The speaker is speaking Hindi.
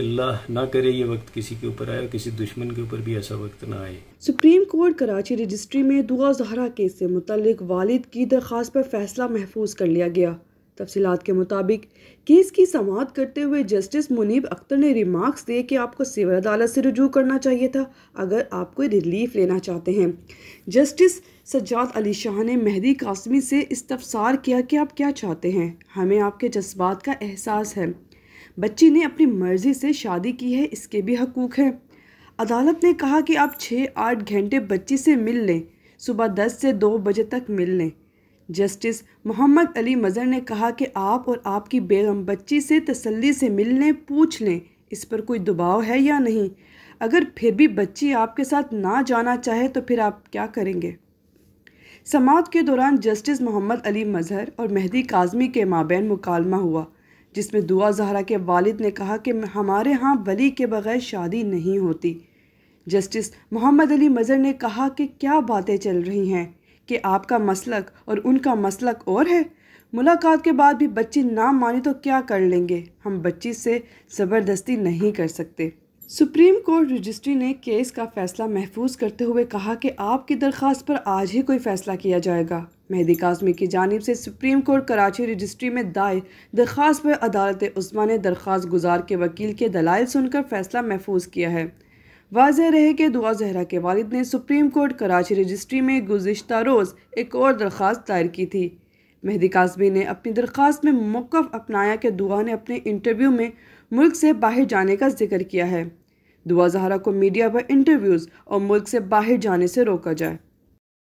अल्लाह ना करे ये वक्त किसी के ऊपर आए किसी दुश्मन के ऊपर भी ऐसा वक्त ना आए सुप्रीम कोर्ट कराची रजिस्ट्री में दुआ जहरा केस से मुतलिक वालिद की दरख्वास्त पर फैसला महफूज कर लिया गया तफसीत के मुताबिक केस की समात करते हुए जस्टिस मुनीब अख्तर ने रिमार्क्स दिए कि आपको सिविल अदालत से रजू करना चाहिए था अगर आप कोई रिलीफ लेना चाहते हैं जस्टिस सज्जाद अली शाह ने मेहदी कासमी से इस्तफसार किया कि आप क्या चाहते हैं हमें आपके जज्बात का एहसास है बच्ची ने अपनी मर्ज़ी से शादी की है इसके भी हकूक़ हैं अदालत ने कहा कि आप छः आठ घंटे बच्ची से मिल लें सुबह दस से दो बजे तक मिल लें जस्टिस मोहम्मद अली मज़र ने कहा कि आप और आपकी बेगम बच्ची से तसल्ली से मिल लें पूछ लें इस पर कोई दबाव है या नहीं अगर फिर भी बच्ची आपके साथ ना जाना चाहे तो फिर आप क्या करेंगे समात के दौरान जस्टिस मोहम्मद अली मजहर और मेहदी काजमी के माबेन मुकालमा हुआ जिसमें दुआ जहरा के वालिद ने कहा कि हमारे यहाँ वली के बगैर शादी नहीं होती जस्टिस मोहम्मद अली मज़र ने कहा कि क्या बातें चल रही हैं कि आपका मसलक और उनका मसलक और है मुलाकात के बाद भी बच्ची ना माने तो क्या कर लेंगे हम बच्ची से ज़बरदस्ती नहीं कर सकते सुप्रीम कोर्ट रजिस्ट्री ने केस का फैसला महफूज करते हुए कहा कि आपकी दरख्वास्त पर आज ही कोई फैसला किया जाएगा मेहदी काजमी की जानब से सुप्रीम कोर्ट कराची रजिस्ट्री में दायर दरख्वास्त पर अदालत उस्मा ने दरख्वास गुजार के वकील के दलाइल सुनकर फैसला महफूज किया है वाज रहे कि दुआ जहरा के वालिद ने सुप्रीम कोर्ट कराची रजिस्ट्री में गुज्त रोज़ एक और दरख्वास्त दायर की थी मेहदी कासमी ने अपनी दरख्वास्त में मौक़ अपनाया कि दुआ ने अपने इंटरव्यू में मुल्क से बाहर जाने का जिक्र किया है दुआ जहरा को मीडिया पर इंटरव्यूज़ और मुल्क से बाहर जाने से रोका जाए